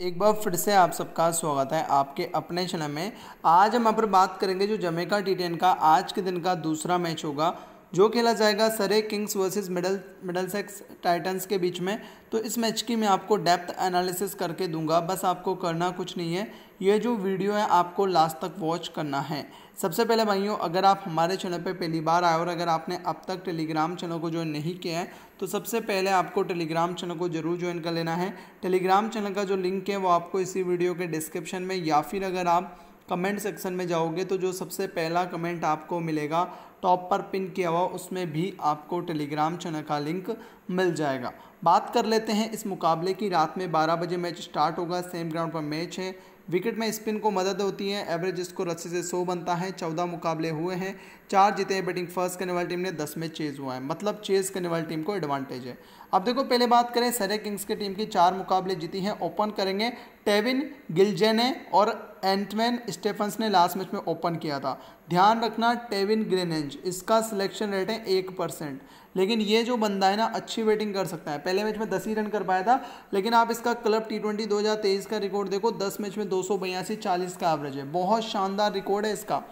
एक बार फिर से आप सबका स्वागत है आपके अपने चैनल में आज हम यहाँ पर बात करेंगे जो जमेका टी का आज के दिन का दूसरा मैच होगा जो खेला जाएगा Surrey Kings versus Middle Middlesex Titans के बीच में तो इस मैच की मैं आपको डेप्थ एनालिसिस करके दूंगा बस आपको करना कुछ नहीं है ये जो वीडियो है आपको लास्ट तक वॉच करना है सबसे पहले भाइयों अगर आप हमारे चैनल पर पहली बार आए और अगर आपने अब तक टेलीग्राम चैनल को ज्वाइन नहीं किया है तो सबसे पहले आपको टेलीग्राम चैनल को जरूर ज्वाइन कर लेना है टेलीग्राम चैनल का जो लिंक है वो आपको इसी वीडियो के डिस्क्रिप्शन में या फिर अगर आप कमेंट सेक्शन में जाओगे तो जो सबसे पहला कमेंट आपको मिलेगा टॉप पर पिन किया हुआ उसमें भी आपको टेलीग्राम चैनल का लिंक मिल जाएगा बात कर लेते हैं इस मुकाबले की रात में 12 बजे मैच स्टार्ट होगा सेम ग्राउंड पर मैच है विकेट में स्पिन को मदद होती है एवरेज इसको रस्सी से सौ बनता है चौदह मुकाबले हुए हैं चार जीते हैं बैटिंग फर्स्ट करने वाली टीम ने दस में चेज हुआ है मतलब चेज करने वाली टीम को एडवांटेज है अब देखो पहले बात करें सरे किंग्स की टीम की चार मुकाबले जीती हैं ओपन करेंगे टेविन गिलजेने और एंटमैन स्टेफन्स ने लास्ट मैच में ओपन किया था ध्यान रखना टेविन ग्रेनेंज इसका सिलेक्शन रेट है एक परसेंट लेकिन ये जो बंदा है ना अच्छी बैटिंग कर सकता है पहले मैच में दस ही रन कर पाया था लेकिन आप इसका क्लब टी ट्वेंटी दो हज़ार तेईस का रिकॉर्ड देखो दस मैच में दो सौ बयासी चालीस का एवरेज है बहुत शानदार रिकॉर्ड है इसका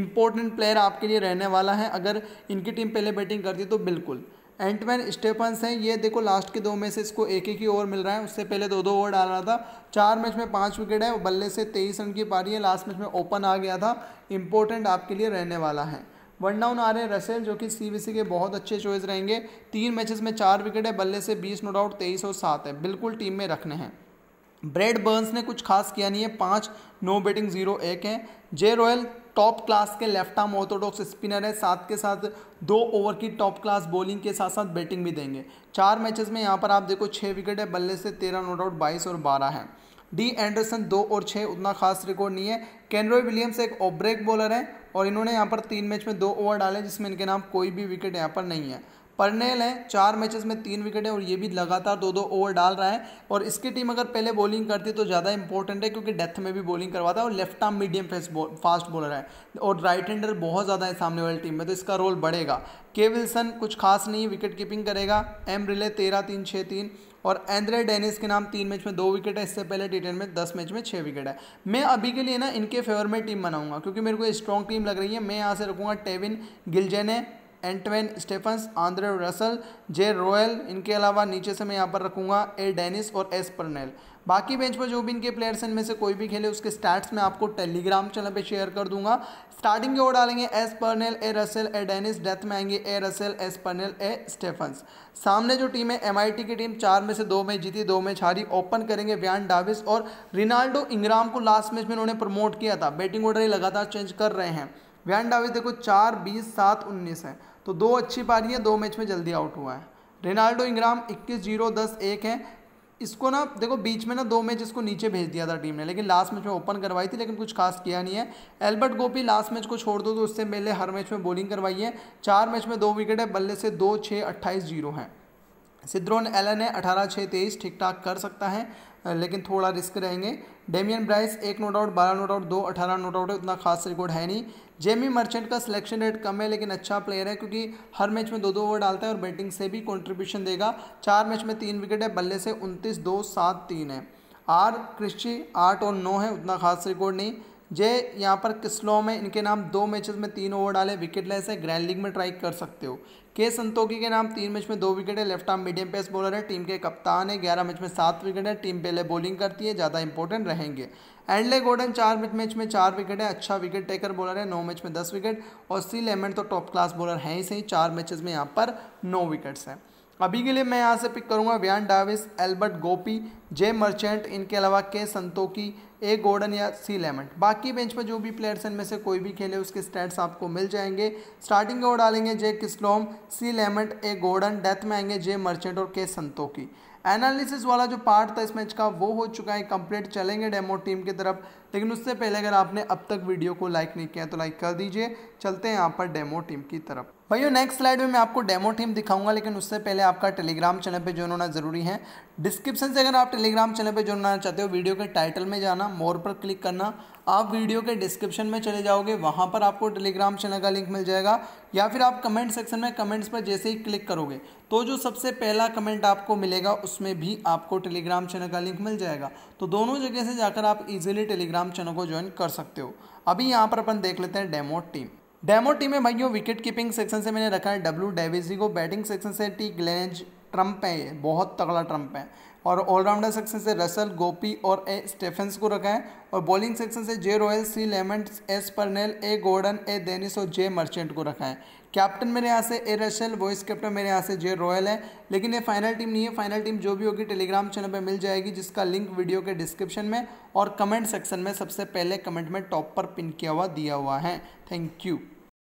इंपॉर्टेंट प्लेयर आपके लिए रहने वाला है अगर इनकी टीम पहले बैटिंग करती है तो बिल्कुल एंटमैन स्टेफन्स हैं ये देखो लास्ट के दो में से इसको एक एक ही ओवर मिल रहा है उससे पहले दो दो ओवर डाल रहा था चार मैच में पाँच विकेट है बल्ले से तेईस रन की पारी है लास्ट मैच में ओपन आ गया था इंपॉर्टेंट आपके लिए रहने वाला है वन डाउन आ रहे हैं रसेल जो कि सीबीसी के बहुत अच्छे चॉइस रहेंगे तीन मैचेस में चार विकेट है बल्ले से बीस नोट आउट तेईस और सात है बिल्कुल टीम में रखने हैं ब्रेड बर्न्स ने कुछ खास किया नहीं है पाँच नो बैटिंग जीरो एक हैं जे रॉयल टॉप क्लास के लेफ्ट आर्म ऑर्थोडॉक्स स्पिनर है साथ के साथ दो ओवर की टॉप क्लास बॉलिंग के साथ साथ बैटिंग भी देंगे चार मैचेस में यहाँ पर आप देखो छः विकेट है बल्ले से तेरह नॉट आउट बाईस और बारह है डी एंडरसन दो और छः उतना खास रिकॉर्ड नहीं है कैनरोय विलियम्स एक ओब्रेक बॉलर है और इन्होंने यहाँ पर तीन मैच में दो ओवर डाले जिसमें इनके नाम कोई भी विकेट यहाँ पर नहीं है परनेल है चार मैचेस में तीन विकेट है और ये भी लगातार दो दो ओवर डाल रहा है और इसकी टीम अगर पहले बॉलिंग करती तो ज़्यादा इंपॉर्टेंट है क्योंकि डेथ में भी बॉलिंग करवाता है और left arm medium fast bowler है और राइट हैंडर बहुत ज़्यादा है सामने वाली टीम में तो इसका रोल बढ़ेगा के विल्सन कुछ खास नहीं विकेट कीपिंग करेगा एम रिले तेरह तीन छः तीन और एंद्रे डेनिस के नाम तीन मैच में दो विकेट है इससे पहले टी में दस मैच में छः विकेट है मैं अभी के लिए ना इनके फेवर में टीम बनाऊंगा क्योंकि मेरे को स्ट्रॉन्ग टीम लग रही है मैं यहाँ से रखूँगा Tevin Gilzene Antwain Stephens Andre Russell J Royal इनके अलावा नीचे से मैं यहाँ पर रखूँगा ए डेनिस और एस परनेल बाकी बेंच पर जो भी इनके प्लेयर्स हैं इनमें से कोई भी खेले उसके स्टैट्स में आपको टेलीग्राम चैनल पे शेयर कर दूंगा स्टार्टिंग के ओर डालेंगे S Parnell A Russell A Dennis death में आएंगे A Russell S Parnell A Stephens सामने जो टीम है एम की टीम चार में से दो मैच जीती दो मैच हारी ओपन करेंगे व्यान डाविस और रिनाल्डो इंग्राम को लास्ट मैच में उन्होंने प्रमोट किया था बैटिंग ऑर्डर लगातार चेंज कर रहे हैं व्यान डाविस देखो चार बीस सात उन्नीस है तो दो अच्छी पारी है दो मैच में जल्दी आउट हुआ है रेनाल्डो इंग्राम इक्कीस जीरो दस एक है इसको ना देखो बीच में ना दो मैच इसको नीचे भेज दिया था टीम ने लेकिन लास्ट मैच में ओपन करवाई थी लेकिन कुछ खास किया नहीं है एल्बर्ट गोपी लास्ट मैच को छोड़ दो तो उससे पहले हर मैच में बॉलिंग करवाई है चार मैच में दो विकेट है बल्ले से दो छः अट्ठाईस जीरो हैं सिद्रोन एलन है अठारह छः तेईस ठीक ठाक कर सकता है लेकिन थोड़ा रिस्क रहेंगे डेमियन ब्राइस एक नोट आउट बारह नोट आउट दो अठारह नोट आउट है उतना खास रिकॉर्ड है नहीं जेमी मर्चेंट का सिलेक्शन रेट कम है लेकिन अच्छा प्लेयर है क्योंकि हर मैच में दो दो ओवर डालता है और बैटिंग से भी कॉन्ट्रीब्यूशन देगा चार मैच में तीन विकेट है बल्ले से उनतीस दो सात तीन है आर क्रिश्ची आठ और नौ है उतना खास रिकॉर्ड नहीं जय यहाँ पर किस्लो में इनके नाम दो मैचेस में तीन ओवर डाले विकेट लेस है ग्रैंड लीग में ट्राई कर सकते हो के संतोकी के नाम तीन मैच में दो विकेट है left arm medium pace bowler है टीम के कप्तान है ग्यारह मैच में सात विकेट है टीम पहले बॉलिंग करती है ज़्यादा इंपॉर्टेंट रहेंगे एंडले गोर्डन चार मैच मैच में चार विकेट है अच्छा विकेट टेकर बॉलर है नौ मैच में दस विकेट और सी लेमन तो टॉप क्लास बॉलर हैं ही सही चार मैचेस में यहाँ पर नौ विकेट्स हैं अभी के लिए मैं यहाँ से पिक करूँगा वियान डाविस एल्बर्ट गोपी जे मर्चेंट इनके अलावा के संतोकी ए गोर्डन या सी लेमेंट बाकी बेंच पर जो भी प्लेयर्स हैं इनमें से कोई भी खेले उसके स्टैट्स आपको मिल जाएंगे स्टार्टिंग ओवर डालेंगे जे किस्लोम सी लेमेंट ए गोर्डन डेथ में आएंगे जे मर्चेंट और के संतोकी एनालिसिस वाला जो पार्ट था इस मैच का वो हो चुका है कंप्लीट चलेंगे डेमो टीम की तरफ लेकिन उससे पहले अगर आपने अब तक वीडियो को लाइक नहीं किया तो लाइक कर दीजिए चलते हैं यहाँ पर डेमो टीम की तरफ भैया नेक्स्ट स्लाइड में मैं आपको डेमो टीम दिखाऊंगा लेकिन उससे पहले आपका टेलीग्राम चैनल पे जो होना जरूरी है डिस्क्रिप्शन से अगर आप टेलीग्राम चैनल पे जो होना चाहते हो वीडियो के टाइटल में जाना मोर पर क्लिक करना आप वीडियो के डिस्क्रिप्शन में चले जाओगे वहाँ पर आपको टेलीग्राम चैनल का लिंक मिल जाएगा या फिर आप कमेंट सेक्शन में कमेंट्स पर जैसे ही क्लिक करोगे तो जो सबसे पहला कमेंट आपको मिलेगा उसमें भी आपको टेलीग्राम चैनल का लिंक मिल जाएगा तो दोनों जगह से जाकर आप इजिली टेलीग्राम टेलीग्राम चैनल को ज्वाइन कर सकते हो अभी यहाँ पर अपन देख लेते हैं डेमो टीम डेमो टीम में भाइयों विकेट कीपिंग सेक्शन से मैंने रखा है डब्ल्यू डेविजी को बैटिंग सेक्शन से टी ग्लेज ट्रंप है ये बहुत तगड़ा ट्रंप है और ऑलराउंडर सेक्शन से रसल गोपी और ए स्टेफेंस को रखा है और बॉलिंग सेक्शन से J Royal C Lements S Parnell A Gordon A Dennis और जे मर्चेंट को रखा है कैप्टन मेरे यहाँ से ए रसल वॉइस कैप्टन मेरे यहाँ से जे रॉयल है लेकिन ये फाइनल टीम नहीं है फाइनल टीम जो भी होगी टेलीग्राम चैनल पर मिल जाएगी जिसका लिंक वीडियो के डिस्क्रिप्शन में और कमेंट सेक्शन में सबसे पहले कमेंट में टॉप पर पिन किया हुआ दिया हुआ है थैंक यू